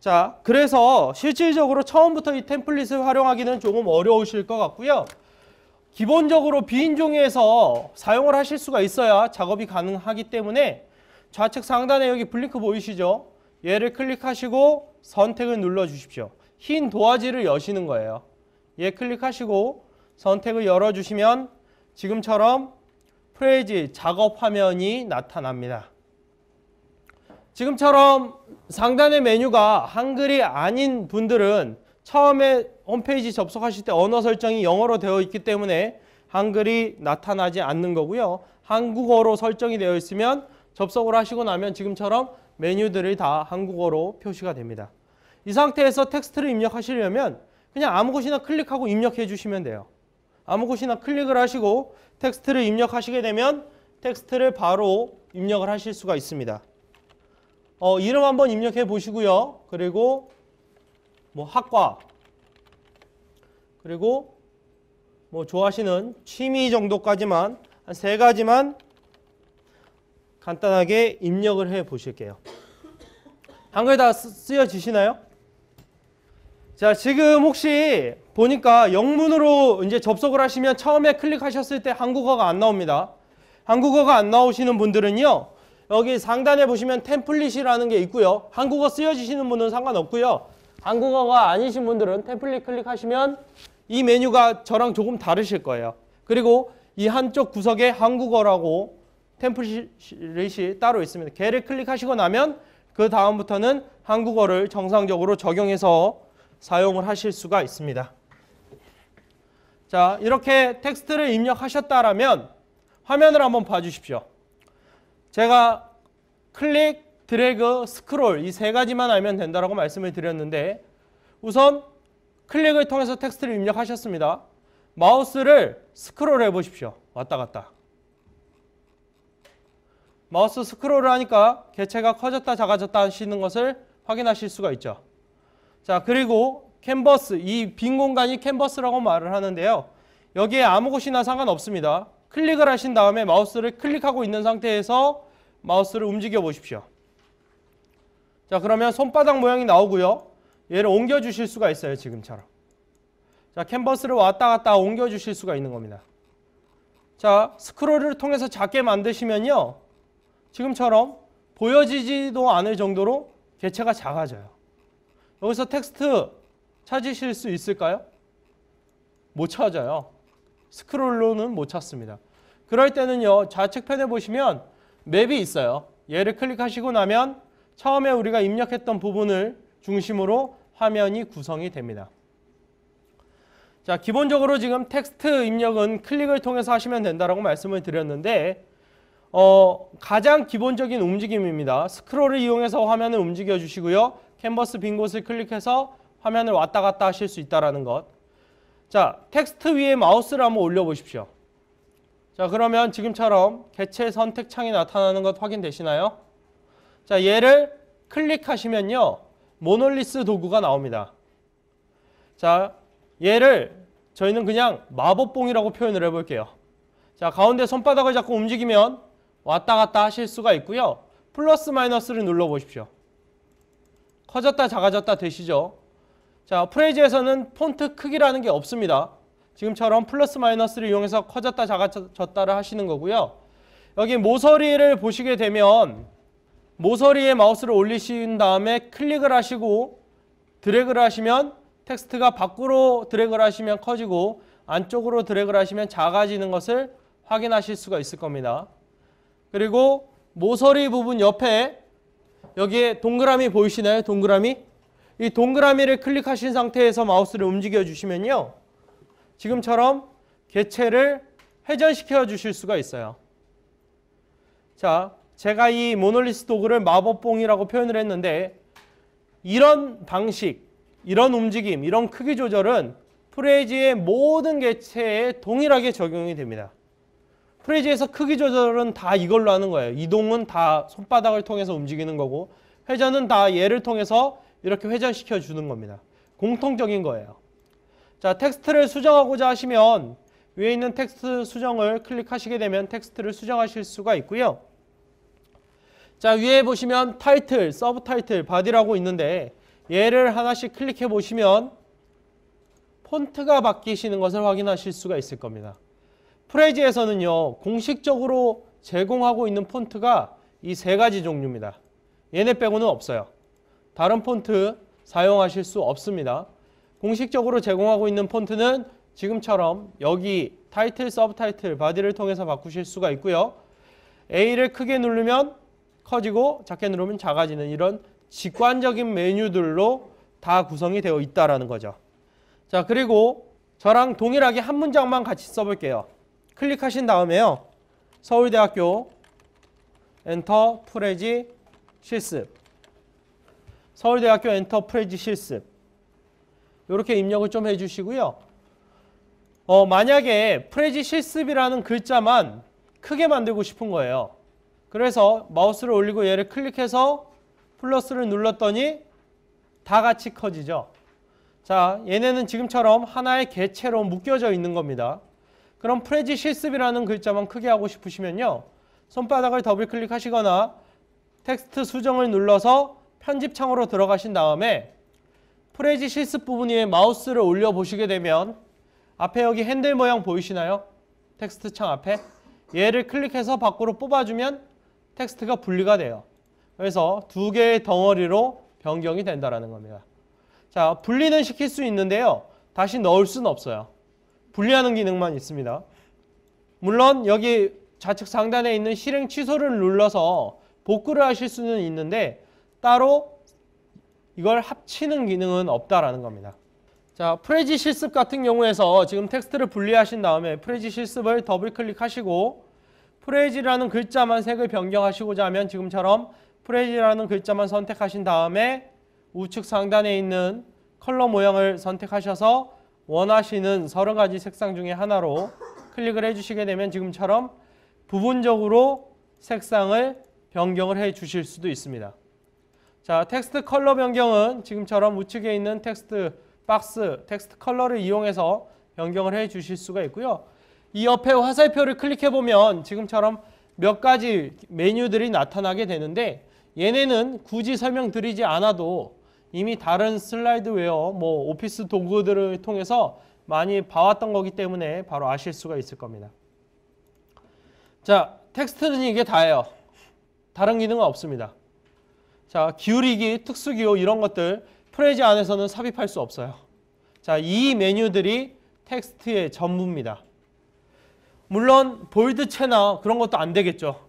자, 그래서 실질적으로 처음부터 이 템플릿을 활용하기는 조금 어려우실 것 같고요. 기본적으로 비인 종이에서 사용을 하실 수가 있어야 작업이 가능하기 때문에 좌측 상단에 여기 블링크 보이시죠? 얘를 클릭하시고 선택을 눌러주십시오. 흰 도화지를 여시는 거예요. 얘 클릭하시고 선택을 열어주시면 지금처럼 프레이즈 작업 화면이 나타납니다. 지금처럼 상단의 메뉴가 한글이 아닌 분들은 처음에 홈페이지 접속하실 때 언어 설정이 영어로 되어 있기 때문에 한글이 나타나지 않는 거고요. 한국어로 설정이 되어 있으면 접속을 하시고 나면 지금처럼 메뉴들이 다 한국어로 표시가 됩니다. 이 상태에서 텍스트를 입력하시려면 그냥 아무 곳이나 클릭하고 입력해 주시면 돼요. 아무 곳이나 클릭을 하시고 텍스트를 입력하시게 되면 텍스트를 바로 입력을 하실 수가 있습니다. 어, 이름 한번 입력해 보시고요. 그리고 뭐 학과 그리고 뭐 좋아하시는 취미 정도까지만 한 세 가지만 간단하게 입력을 해 보실게요. 한글 다 쓰여지시나요? 자, 지금 혹시 보니까 영문으로 이제 접속을 하시면 처음에 클릭하셨을 때 한국어가 안 나옵니다. 한국어가 안 나오시는 분들은요. 여기 상단에 보시면 템플릿이라는 게 있고요. 한국어 쓰여지시는 분은 상관없고요. 한국어가 아니신 분들은 템플릿 클릭하시면 이 메뉴가 저랑 조금 다르실 거예요. 그리고 이 한쪽 구석에 한국어라고 템플릿이 따로 있습니다. 걔를 클릭하시고 나면 그 다음부터는 한국어를 정상적으로 적용해서 사용을 하실 수가 있습니다. 자 이렇게 텍스트를 입력하셨다라면 화면을 한번 봐주십시오. 제가 클릭, 드래그, 스크롤 이 세 가지만 알면 된다고 말씀을 드렸는데 우선 클릭을 통해서 텍스트를 입력하셨습니다. 마우스를 스크롤 해보십시오. 왔다 갔다. 마우스 스크롤을 하니까 개체가 커졌다 작아졌다 하시는 것을 확인하실 수가 있죠. 자 그리고 캔버스, 이 빈 공간이 캔버스라고 말을 하는데요. 여기에 아무 곳이나 상관없습니다. 클릭을 하신 다음에 마우스를 클릭하고 있는 상태에서 마우스를 움직여 보십시오. 자 그러면 손바닥 모양이 나오고요. 얘를 옮겨 주실 수가 있어요. 지금처럼. 자 캔버스를 왔다 갔다 옮겨 주실 수가 있는 겁니다. 자 스크롤을 통해서 작게 만드시면요. 지금처럼 보여지지도 않을 정도로 개체가 작아져요. 여기서 텍스트 찾으실 수 있을까요? 못 찾아요. 스크롤로는 못 찾습니다. 그럴 때는요. 좌측편에 보시면 맵이 있어요. 얘를 클릭하시고 나면 처음에 우리가 입력했던 부분을 중심으로 화면이 구성이 됩니다. 자, 기본적으로 지금 텍스트 입력은 클릭을 통해서 하시면 된다라고 말씀을 드렸는데 어, 가장 기본적인 움직임입니다. 스크롤을 이용해서 화면을 움직여 주시고요. 캔버스 빈 곳을 클릭해서 화면을 왔다 갔다 하실 수 있다는 것. 자, 텍스트 위에 마우스를 한번 올려보십시오. 자 그러면 지금처럼 개체 선택 창이 나타나는 것 확인되시나요? 자 얘를 클릭하시면요 모놀리스 도구가 나옵니다. 자 얘를 저희는 그냥 마법봉이라고 표현을 해볼게요. 자 가운데 손바닥을 잡고 움직이면 왔다 갔다 하실 수가 있고요. 플러스 마이너스를 눌러보십시오. 커졌다 작아졌다 되시죠? 자 프레이즈에서는 폰트 크기라는 게 없습니다. 지금처럼 플러스 마이너스를 이용해서 커졌다 작아졌다를 하시는 거고요. 여기 모서리를 보시게 되면 모서리에 마우스를 올리신 다음에 클릭을 하시고 드래그를 하시면 텍스트가 밖으로 드래그를 하시면 커지고 안쪽으로 드래그를 하시면 작아지는 것을 확인하실 수가 있을 겁니다. 그리고 모서리 부분 옆에 여기에 동그라미 보이시나요? 동그라미? 이 동그라미를 클릭하신 상태에서 마우스를 움직여 주시면요. 지금처럼 개체를 회전시켜 주실 수가 있어요. 자, 제가 이 모놀리스 도그를 마법봉이라고 표현을 했는데 이런 방식, 이런 움직임, 이런 크기 조절은 프레이즈의 모든 개체에 동일하게 적용이 됩니다. 프레이즈에서 크기 조절은 다 이걸로 하는 거예요. 이동은 다 손바닥을 통해서 움직이는 거고 회전은 다 얘를 통해서 이렇게 회전시켜 주는 겁니다. 공통적인 거예요. 자, 텍스트를 수정하고자 하시면 위에 있는 텍스트 수정을 클릭하시게 되면 텍스트를 수정하실 수가 있고요. 자, 위에 보시면 타이틀, 서브 타이틀, 바디라고 있는데 얘를 하나씩 클릭해 보시면 폰트가 바뀌시는 것을 확인하실 수가 있을 겁니다. 프레즈에서는요 공식적으로 제공하고 있는 폰트가 이 세 가지 종류입니다. 얘네 빼고는 없어요. 다른 폰트 사용하실 수 없습니다. 공식적으로 제공하고 있는 폰트는 지금처럼 여기 타이틀, 서브타이틀, 바디를 통해서 바꾸실 수가 있고요. A를 크게 누르면 커지고 작게 누르면 작아지는 이런 직관적인 메뉴들로 다 구성이 되어 있다는 거죠. 자, 그리고 저랑 동일하게 한 문장만 같이 써볼게요. 클릭하신 다음에요. 서울대학교 엔터프레지 실습 서울대학교 엔터프레지 실습 이렇게 입력을 좀 해주시고요. 어, 만약에 프레지 실습이라는 글자만 크게 만들고 싶은 거예요. 그래서 마우스를 올리고 얘를 클릭해서 플러스를 눌렀더니 다 같이 커지죠. 자, 얘네는 지금처럼 하나의 개체로 묶여져 있는 겁니다. 그럼 프레지 실습이라는 글자만 크게 하고 싶으시면요. 손바닥을 더블 클릭하시거나 텍스트 수정을 눌러서 편집 창으로 들어가신 다음에 프레지시스 부분 위에 마우스를 올려 보시게 되면 앞에 여기 핸들 모양 보이시나요? 텍스트 창 앞에 얘를 클릭해서 밖으로 뽑아주면 텍스트가 분리가 돼요. 그래서 두 개의 덩어리로 변경이 된다라는 겁니다. 자, 분리는 시킬 수 있는데요. 다시 넣을 수는 없어요. 분리하는 기능만 있습니다. 물론 여기 좌측 상단에 있는 실행 취소를 눌러서 복구를 하실 수는 있는데 따로 이걸 합치는 기능은 없다라는 겁니다. 자, 프레지 실습 같은 경우에서 지금 텍스트를 분리하신 다음에 프레지 실습을 더블 클릭하시고 프레지라는 글자만 색을 변경하시고자 하면 지금처럼 프레지라는 글자만 선택하신 다음에 우측 상단에 있는 컬러 모양을 선택하셔서 원하시는 30가지 색상 중에 하나로 클릭을 해주시게 되면 지금처럼 부분적으로 색상을 변경을 해 주실 수도 있습니다. 자, 텍스트 컬러 변경은 지금처럼 우측에 있는 텍스트 박스, 텍스트 컬러를 이용해서 변경을 해 주실 수가 있고요. 이 옆에 화살표를 클릭해 보면 지금처럼 몇 가지 메뉴들이 나타나게 되는데 얘네는 굳이 설명드리지 않아도 이미 다른 슬라이드 웨어, 뭐 오피스 도구들을 통해서 많이 봐왔던 거기 때문에 바로 아실 수가 있을 겁니다. 자, 텍스트는 이게 다예요. 다른 기능은 없습니다. 자, 기울이기, 특수기호 이런 것들 프레지 안에서는 삽입할 수 없어요. 자, 이 메뉴들이 텍스트의 전부입니다. 물론 볼드 체나 그런 것도 안 되겠죠.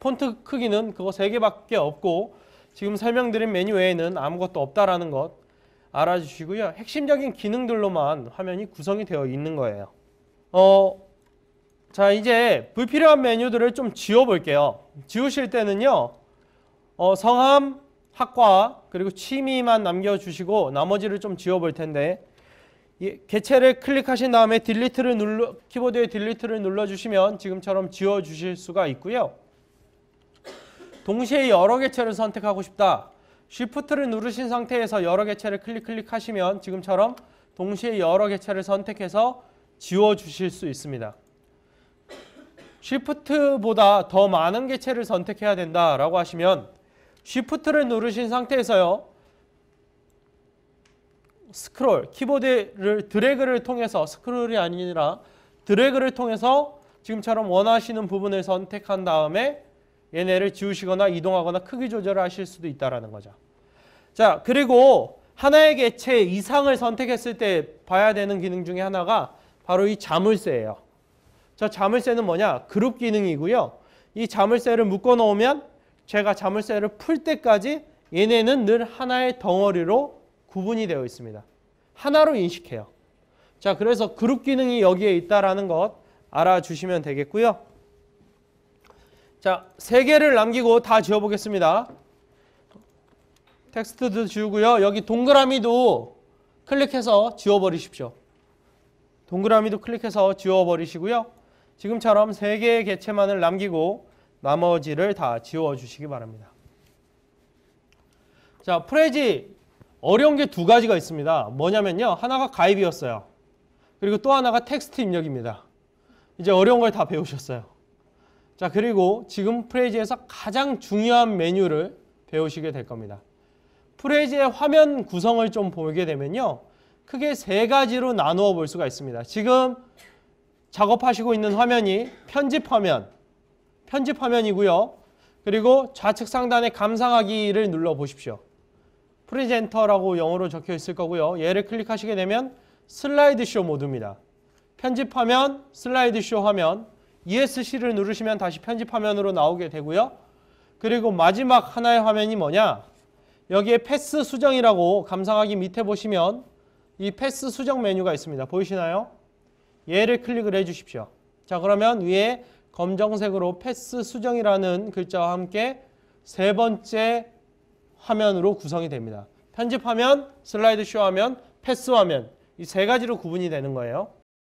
폰트 크기는 그거 3개밖에 없고 지금 설명드린 메뉴 외에는 아무것도 없다라는 것 알아주시고요. 핵심적인 기능들로만 화면이 구성이 되어 있는 거예요. 어, 자 이제 불필요한 메뉴들을 좀 지워볼게요. 지우실 때는요. 어, 성함, 학과, 그리고 취미만 남겨주시고 나머지를 좀 지워볼 텐데 예, 개체를 클릭하신 다음에 딜리트를 눌러 키보드에 딜리트를 눌러주시면 지금처럼 지워주실 수가 있고요. 동시에 여러 개체를 선택하고 싶다. 쉬프트를 누르신 상태에서 여러 개체를 클릭 클릭하시면 지금처럼 동시에 여러 개체를 선택해서 지워주실 수 있습니다. 쉬프트보다 더 많은 개체를 선택해야 된다라고 하시면 쉬프트를 누르신 상태에서요. 스크롤, 키보드를 드래그를 통해서 스크롤이 아니라 드래그를 통해서 지금처럼 원하시는 부분을 선택한 다음에 얘네를 지우시거나 이동하거나 크기 조절을 하실 수도 있다라는 거죠. 자, 그리고 하나의 개체 이상을 선택했을 때 봐야 되는 기능 중에 하나가 바로 이 자물쇠예요. 저 자물쇠는 뭐냐? 그룹 기능이고요. 이 자물쇠를 묶어 놓으면 제가 자물쇠를 풀 때까지 얘네는 늘 하나의 덩어리로 구분이 되어 있습니다. 하나로 인식해요. 자, 그래서 그룹 기능이 여기에 있다라는 것 알아주시면 되겠고요. 자, 세 개를 남기고 다 지워보겠습니다. 텍스트도 지우고요. 여기 동그라미도 클릭해서 지워버리십시오. 동그라미도 클릭해서 지워버리시고요. 지금처럼 세 개의 개체만을 남기고 나머지를 다 지워주시기 바랍니다. 자, 프레지 어려운 게 두 가지가 있습니다. 뭐냐면요. 하나가 가입이었어요. 그리고 또 하나가 텍스트 입력입니다. 이제 어려운 걸 다 배우셨어요. 자, 그리고 지금 프레지에서 가장 중요한 메뉴를 배우시게 될 겁니다. 프레지의 화면 구성을 좀 보게 되면요. 크게 세 가지로 나누어 볼 수가 있습니다. 지금 작업하시고 있는 화면이 편집 화면, 편집 화면이고요. 그리고 좌측 상단에 감상하기를 눌러 보십시오. 프리젠터라고 영어로 적혀 있을 거고요. 얘를 클릭하시게 되면 슬라이드쇼 모드입니다. 편집 화면, 슬라이드쇼 화면, ESC를 누르시면 다시 편집 화면으로 나오게 되고요. 그리고 마지막 하나의 화면이 뭐냐? 여기에 패스 수정이라고 감상하기 밑에 보시면 이 패스 수정 메뉴가 있습니다. 보이시나요? 얘를 클릭을 해 주십시오. 자 그러면 위에 검정색으로 패스 수정이라는 글자와 함께 세 번째 화면으로 구성이 됩니다. 편집 화면, 슬라이드 쇼 화면, 패스 화면 이 세 가지로 구분이 되는 거예요.